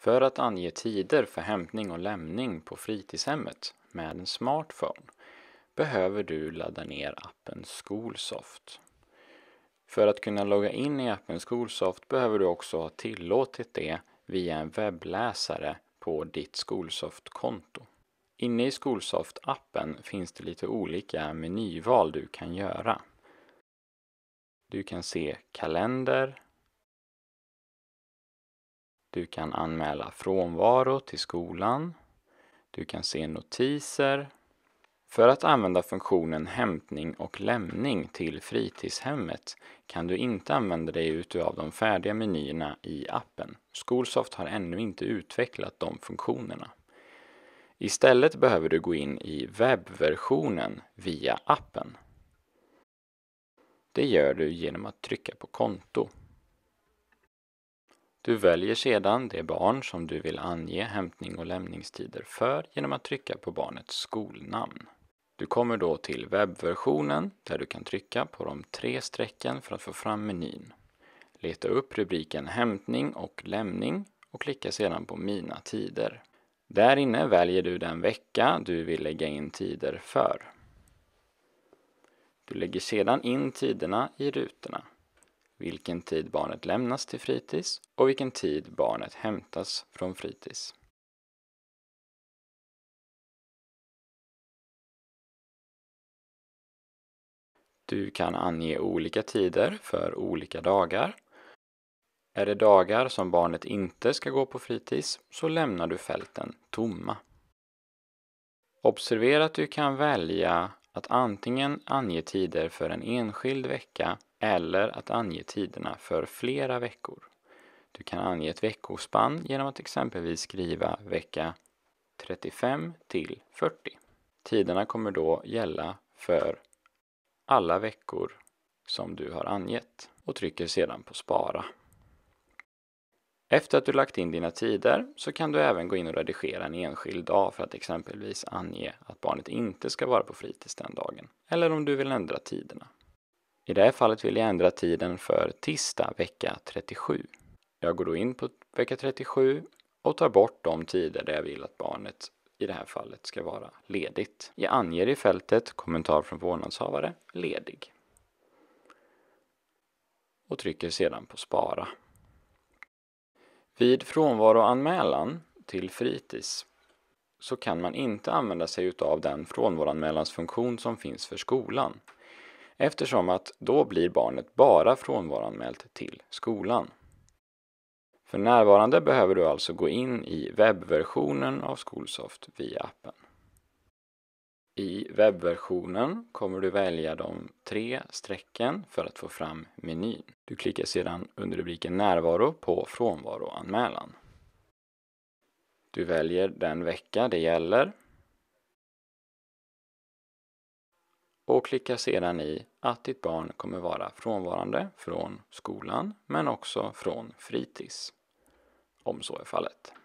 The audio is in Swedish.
För att ange tider för hämtning och lämning på fritidshemmet med en smartphone behöver du ladda ner appen Skolsoft. För att kunna logga in i appen Skolsoft behöver du också ha tillåtit det via en webbläsare på ditt Skolsoft-konto. Inne i Skolsoft-appen finns det lite olika menyval du kan göra. Du kan se kalender, du kan anmäla frånvaro till skolan. Du kan se notiser. För att använda funktionen hämtning och lämning till fritidshemmet kan du inte använda dig av de färdiga menyerna i appen. Skolsoft har ännu inte utvecklat de funktionerna. Istället behöver du gå in i webbversionen via appen. Det gör du genom att trycka på konto. Du väljer sedan det barn som du vill ange hämtning och lämningstider för genom att trycka på barnets skolnamn. Du kommer då till webbversionen där du kan trycka på de tre strecken för att få fram menyn. Leta upp rubriken Hämtning och lämning och klicka sedan på Mina tider. Där inne väljer du den vecka du vill lägga in tider för. Du lägger sedan in tiderna i rutorna vilken tid barnet lämnas till fritids och vilken tid barnet hämtas från fritids. Du kan ange olika tider för olika dagar. Är det dagar som barnet inte ska gå på fritids så lämnar du fälten tomma. Observera att du kan välja att antingen ange tider för en enskild vecka eller att ange tiderna för flera veckor. Du kan ange ett veckospann genom att exempelvis skriva vecka 35 till 40. Tiderna kommer då gälla för alla veckor som du har angett och trycker sedan på spara. Efter att du lagt in dina tider så kan du även gå in och redigera en enskild dag för att exempelvis ange att barnet inte ska vara på fritids den dagen, eller om du vill ändra tiderna. I det här fallet vill jag ändra tiden för tisdag vecka 37. Jag går då in på vecka 37 och tar bort de tider där jag vill att barnet i det här fallet ska vara ledigt. Jag anger i fältet kommentar från vårdnadshavare ledig och trycker sedan på spara. Vid frånvaroanmälan till fritids så kan man inte använda sig av den frånvaroanmälansfunktion som finns för skolan eftersom att då blir barnet bara frånvaroanmält till skolan. För närvarande behöver du alltså gå in i webbversionen av Skolsoft via appen. I webbversionen kommer du välja de tre strecken för att få fram menyn. Du klickar sedan under rubriken Närvaro på Frånvaroanmälan. Du väljer den vecka det gäller och klicka sedan i att ditt barn kommer vara frånvarande från skolan men också från fritids, om så är fallet.